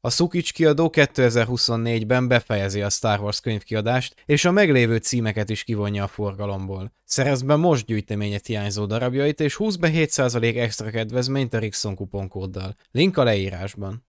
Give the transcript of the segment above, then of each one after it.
A Sukics kiadó 2024-ben befejezi a Star Wars könyvkiadást, és a meglévő címeket is kivonja a forgalomból. Szerez be most gyűjteményet hiányzó darabjait, és 20 be 7% extra kedvezményt a Rixon kuponkóddal. Link a leírásban.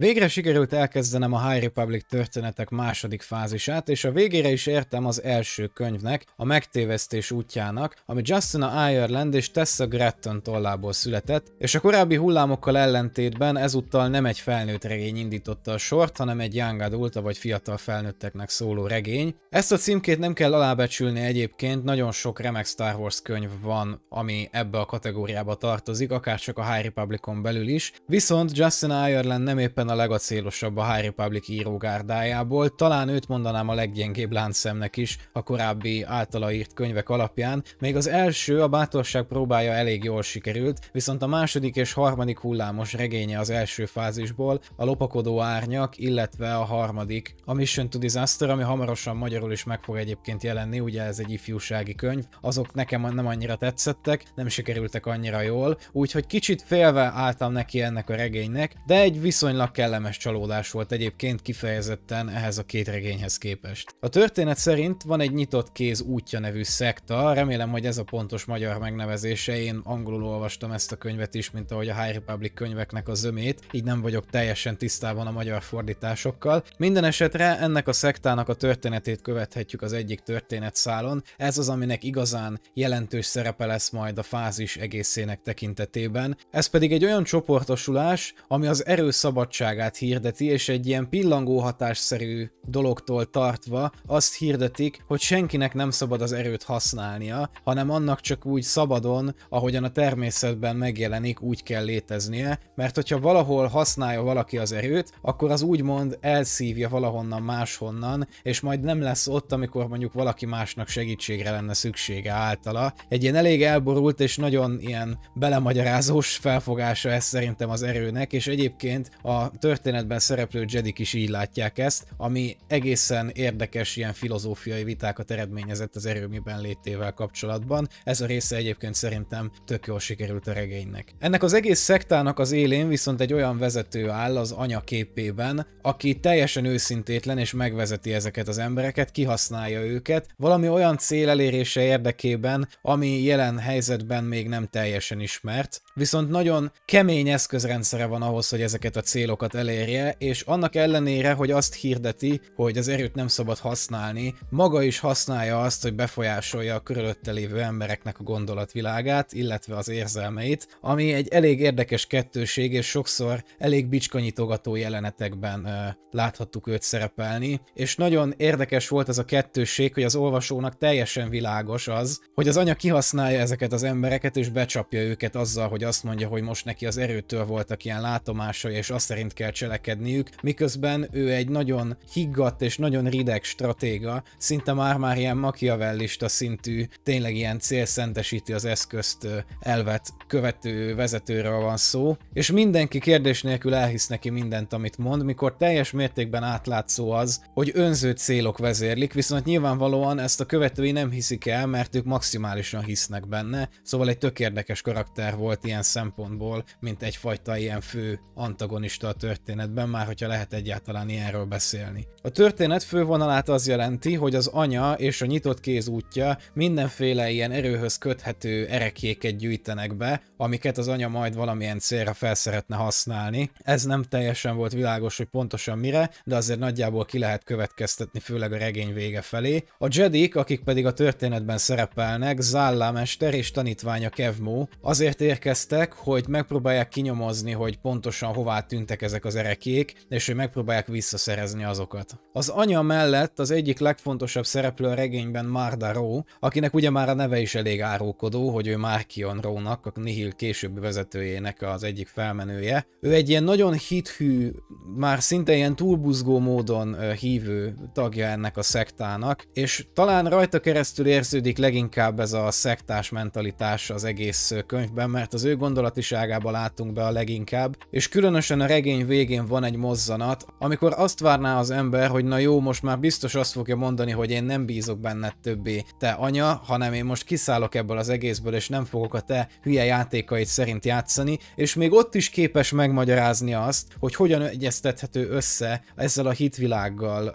Végre sikerült elkezdenem a High Republic történetek második fázisát, és a végére is értem az első könyvnek, a megtévesztés útjának, ami a Ireland és Tessa Gretton tollából született, és a korábbi hullámokkal ellentétben ezúttal nem egy felnőtt regény indította a sort, hanem egy young adult, vagy fiatal felnőtteknek szóló regény. Ezt a címkét nem kell alábecsülni egyébként, nagyon sok remek Star Wars könyv van, ami ebbe a kategóriába tartozik, akár csak a High Republicon belül is, viszont Justin Ireland nem éppen a legacélosabb a High Republic írógárdájából, talán őt mondanám a leggyengébb láncszemnek is a korábbi általa írt könyvek alapján, még az első, a bátorság próbája elég jól sikerült, viszont a második és harmadik hullámos regénye az első fázisból, a lopakodó árnyak, illetve a harmadik, a Mission to Disaster, ami hamarosan magyarul is meg fog egyébként jelenni, ugye ez egy ifjúsági könyv, azok nekem nem annyira tetszettek, nem sikerültek annyira jól, úgyhogy kicsit félve álltam neki ennek a regénynek, de egy viszonylag kellemes csalódás volt egyébként kifejezetten ehhez a két regényhez képest. A történet szerint van egy nyitott kéz útja nevű szekta, remélem, hogy ez a pontos magyar megnevezése, én angolul olvastam ezt a könyvet is, mint ahogy a High Republic könyveknek a zömét, így nem vagyok teljesen tisztában a magyar fordításokkal. Minden esetre ennek a szektának a történetét követhetjük az egyik történetszálon, ez az, aminek igazán jelentős szerepe lesz majd a fázis egészének tekintetében. Ez pedig egy olyan csoportosulás, ami az erőszabadság igazságát hirdeti, és egy ilyen pillangó hatásszerű dologtól tartva azt hirdetik, hogy senkinek nem szabad az erőt használnia, hanem annak csak úgy szabadon, ahogyan a természetben megjelenik, úgy kell léteznie, mert hogyha valahol használja valaki az erőt, akkor az úgymond elszívja valahonnan máshonnan, és majd nem lesz ott, amikor mondjuk valaki másnak segítségre lenne szüksége általa. Egy ilyen elég elborult és nagyon ilyen belemagyarázós felfogása ez szerintem az erőnek, és egyébként a történetben szereplő Jedik is így látják ezt, ami egészen érdekes ilyen filozófiai vitákat eredményezett az erőműben létével kapcsolatban. Ez a része egyébként szerintem tök jól sikerült a regénynek. Ennek az egész szektának az élén viszont egy olyan vezető áll az anya képében, aki teljesen őszintétlen és megvezeti ezeket az embereket, kihasználja őket, valami olyan cél elérése érdekében, ami jelen helyzetben még nem teljesen ismert, viszont nagyon kemény eszközrendszere van ahhoz, hogy ezeket a célokat elérje, és annak ellenére, hogy azt hirdeti, hogy az erőt nem szabad használni, maga is használja azt, hogy befolyásolja a körülötte lévő embereknek a gondolatvilágát, illetve az érzelmeit, ami egy elég érdekes kettőség, és sokszor elég bicskanyitogató jelenetekben ö, láthattuk őt szerepelni, és nagyon érdekes volt ez a kettőség, hogy az olvasónak teljesen világos az, hogy az anya kihasználja ezeket az embereket, és becsapja őket azzal, hogy azt mondja, hogy most neki az erőtől voltak ilyen látomásai, és azt szerint kell cselekedniük, miközben ő egy nagyon higgadt és nagyon rideg stratéga, szinte már-már ilyen makiavellista szintű, tényleg ilyen célszentesíti az eszközt elvet követő vezetőről van szó, és mindenki kérdés nélkül elhisz neki mindent, amit mond, mikor teljes mértékben átlátszó az, hogy önző célok vezérlik, viszont nyilvánvalóan ezt a követői nem hiszik el, mert ők maximálisan hisznek benne, szóval egy tök érdekes karakter volt ilyen ilyen szempontból, mint egyfajta ilyen fő antagonista a történetben, már hogyha lehet egyáltalán ilyenről beszélni. A történet fővonalát az jelenti, hogy az anya és a nyitott kéz útja mindenféle ilyen erőhöz köthető erekéket gyűjtenek be, amiket az anya majd valamilyen célra fel szeretne használni. Ez nem teljesen volt világos, hogy pontosan mire, de azért nagyjából ki lehet következtetni, főleg a regény vége felé. A Jedik, akik pedig a történetben szerepelnek, Zállámester mester és tanítványa Kevmo, azért érkezt elkezdtek, hogy megpróbálják kinyomozni, hogy pontosan hová tűntek ezek az erekék, és hogy megpróbálják visszaszerezni azokat. Az anya mellett az egyik legfontosabb szereplő a regényben Marda Ró, akinek ugye már a neve is elég árulkodó, hogy ő Markion Rónak, a Nihil későbbi vezetőjének az egyik felmenője. Ő egy ilyen nagyon hithű, már szinte ilyen túlbuzgó módon hívő tagja ennek a szektának, és talán rajta keresztül érződik leginkább ez a szektás mentalitás az egész könyvben, mert az ő gondolatiságába látunk be a leginkább, és különösen a regény végén van egy mozzanat, amikor azt várná az ember, hogy na jó, most már biztos azt fogja mondani, hogy én nem bízok benned többé, te anya, hanem én most kiszállok ebből az egészből, és nem fogok a te hülye játékaid szerint játszani, és még ott is képes megmagyarázni azt, hogy hogyan egyeztethető össze ezzel a hitvilággal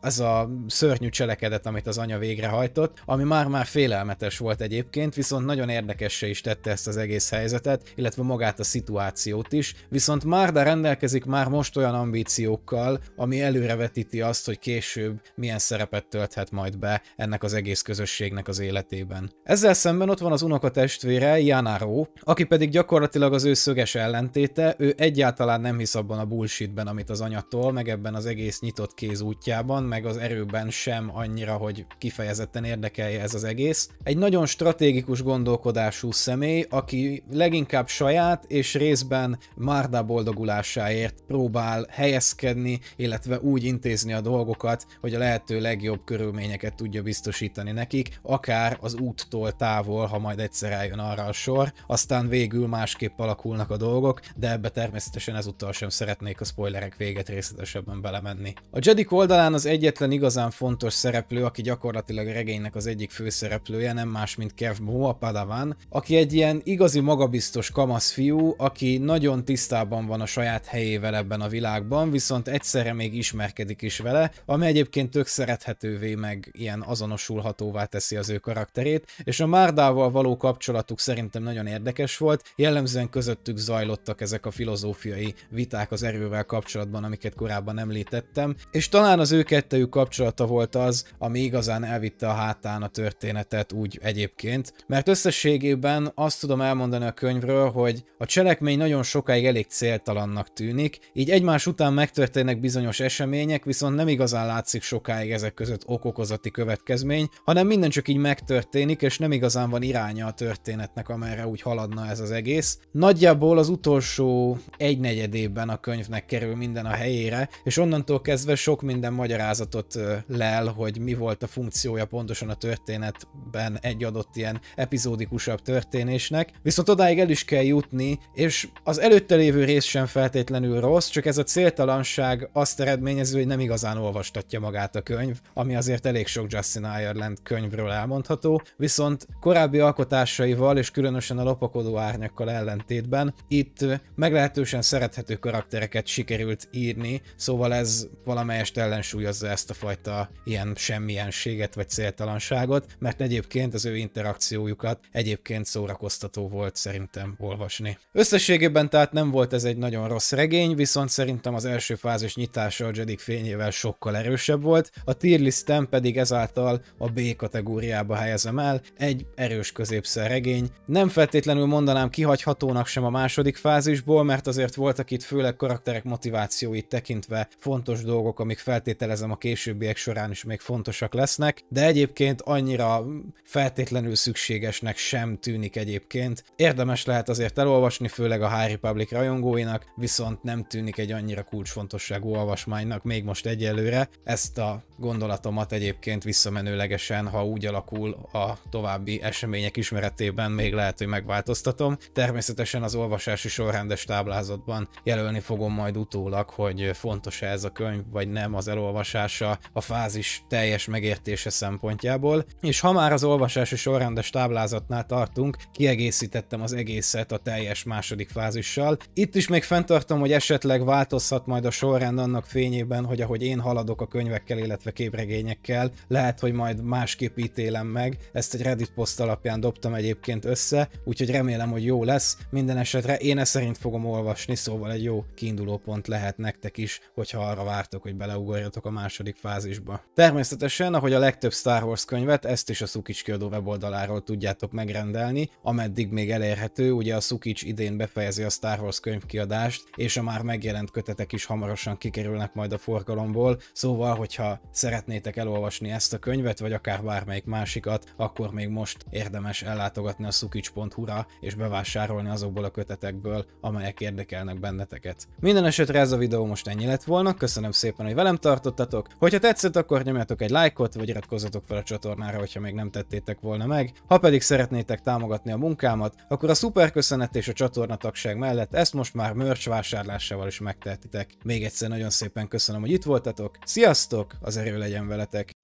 ez a szörnyű cselekedet, amit az anya végrehajtott, ami már-már félelmetes volt egyébként, viszont nagyon érdekesse is tette ezt az egész helyzetet, helyzetet, illetve magát a szituációt is, viszont Márda rendelkezik már most olyan ambíciókkal, ami előrevetíti azt, hogy később milyen szerepet tölthet majd be ennek az egész közösségnek az életében. Ezzel szemben ott van az unokatestvére, Janaro, aki pedig gyakorlatilag az ő szöges ellentéte, ő egyáltalán nem hisz abban a bullshitben, amit az anyatól, meg ebben az egész nyitott kéz útjában, meg az erőben sem annyira, hogy kifejezetten érdekelje ez az egész. Egy nagyon stratégikus gondolkodású személy, aki le leginkább saját és részben Márda boldogulásáért próbál helyezkedni, illetve úgy intézni a dolgokat, hogy a lehető legjobb körülményeket tudja biztosítani nekik, akár az úttól távol, ha majd egyszer eljön arra a sor, aztán végül másképp alakulnak a dolgok, de ebbe természetesen ezúttal sem szeretnék a spoilerek véget részletesebben belemenni. A Jedik oldalán az egyetlen igazán fontos szereplő, aki gyakorlatilag a regénynek az egyik főszereplője, nem más, mint Kev Moa Padawan, aki egy ilyen igazi maga magabiztos kamasz fiú, aki nagyon tisztában van a saját helyével ebben a világban, viszont egyszerre még ismerkedik is vele, ami egyébként tök szerethetővé meg ilyen azonosulhatóvá teszi az ő karakterét, és a Márdával való kapcsolatuk szerintem nagyon érdekes volt, jellemzően közöttük zajlottak ezek a filozófiai viták az erővel kapcsolatban, amiket korábban említettem, és talán az ő kettőjük kapcsolata volt az, ami igazán elvitte a hátán a történetet úgy egyébként, mert összességében azt tudom elmondani a könyvről, hogy a cselekmény nagyon sokáig elég céltalannak tűnik, így egymás után megtörténnek bizonyos események, viszont nem igazán látszik sokáig ezek között okokozati következmény, hanem minden csak így megtörténik, és nem igazán van iránya a történetnek, amerre úgy haladna ez az egész. Nagyjából az utolsó egynegyedében a könyvnek kerül minden a helyére, és onnantól kezdve sok minden magyarázatot lel, hogy mi volt a funkciója pontosan a történetben egy adott ilyen epizódikusabb történésnek. Viszont odáig odáig el is kell jutni, és az előtte lévő rész sem feltétlenül rossz, csak ez a céltalanság azt eredményező, hogy nem igazán olvastatja magát a könyv, ami azért elég sok Justin Ireland könyvről elmondható, viszont korábbi alkotásaival és különösen a lopakodó árnyakkal ellentétben itt meglehetősen szerethető karaktereket sikerült írni, szóval ez valamelyest ellensúlyozza ezt a fajta ilyen semmienséget vagy céltalanságot, mert egyébként az ő interakciójukat egyébként szórakoztató volt szerintem szerintem olvasni. Összességében tehát nem volt ez egy nagyon rossz regény, viszont szerintem az első fázis nyitása a Jedik fényével sokkal erősebb volt, a tier listem pedig ezáltal a B kategóriába helyezem el, egy erős középszer regény. Nem feltétlenül mondanám kihagyhatónak sem a második fázisból, mert azért voltak itt főleg karakterek motivációit tekintve fontos dolgok, amik feltételezem a későbbiek során is még fontosak lesznek, de egyébként annyira feltétlenül szükségesnek sem tűnik egyébként. Érdemes érdemes lehet azért elolvasni, főleg a High Republic rajongóinak, viszont nem tűnik egy annyira kulcsfontosságú olvasmánynak még most egyelőre. Ezt a gondolatomat egyébként visszamenőlegesen, ha úgy alakul a további események ismeretében, még lehet, hogy megváltoztatom. Természetesen az olvasási sorrendes táblázatban jelölni fogom majd utólag, hogy fontos-e ez a könyv, vagy nem az elolvasása a fázis teljes megértése szempontjából. És ha már az olvasási sorrendes táblázatnál tartunk, kiegészítettem az egészet a teljes második fázissal. Itt is még fenntartom, hogy esetleg változhat majd a sorrend annak fényében, hogy ahogy én haladok a könyvekkel, illetve illetve képregényekkel. Lehet, hogy majd másképp ítélem meg. Ezt egy Reddit poszt alapján dobtam egyébként össze, úgyhogy remélem, hogy jó lesz. Minden esetre én ezt szerint fogom olvasni, szóval egy jó kiinduló pont lehet nektek is, hogyha arra vártok, hogy beleugorjatok a második fázisba. Természetesen, ahogy a legtöbb Star Wars könyvet, ezt is a Szukics kiadó weboldaláról tudjátok megrendelni, ameddig még elérhető, ugye a Szukics idén befejezi a Star Wars könyvkiadást, és a már megjelent kötetek is hamarosan kikerülnek majd a forgalomból, szóval, hogyha szeretnétek elolvasni ezt a könyvet, vagy akár bármelyik másikat, akkor még most érdemes ellátogatni a szukics.hu-ra és bevásárolni azokból a kötetekből, amelyek érdekelnek benneteket. Minden esetre ez a videó most ennyi lett volna, köszönöm szépen, hogy velem tartottatok, hogyha tetszett, akkor nyomjatok egy lájkot, vagy iratkozzatok fel a csatornára, hogyha még nem tettétek volna meg, ha pedig szeretnétek támogatni a munkámat, akkor a szuper köszönet és a csatorna tagság mellett ezt most már merch vásárlásával is megtehetitek. Még egyszer nagyon szépen köszönöm, hogy itt voltatok, sziasztok, az erő legyen veletek.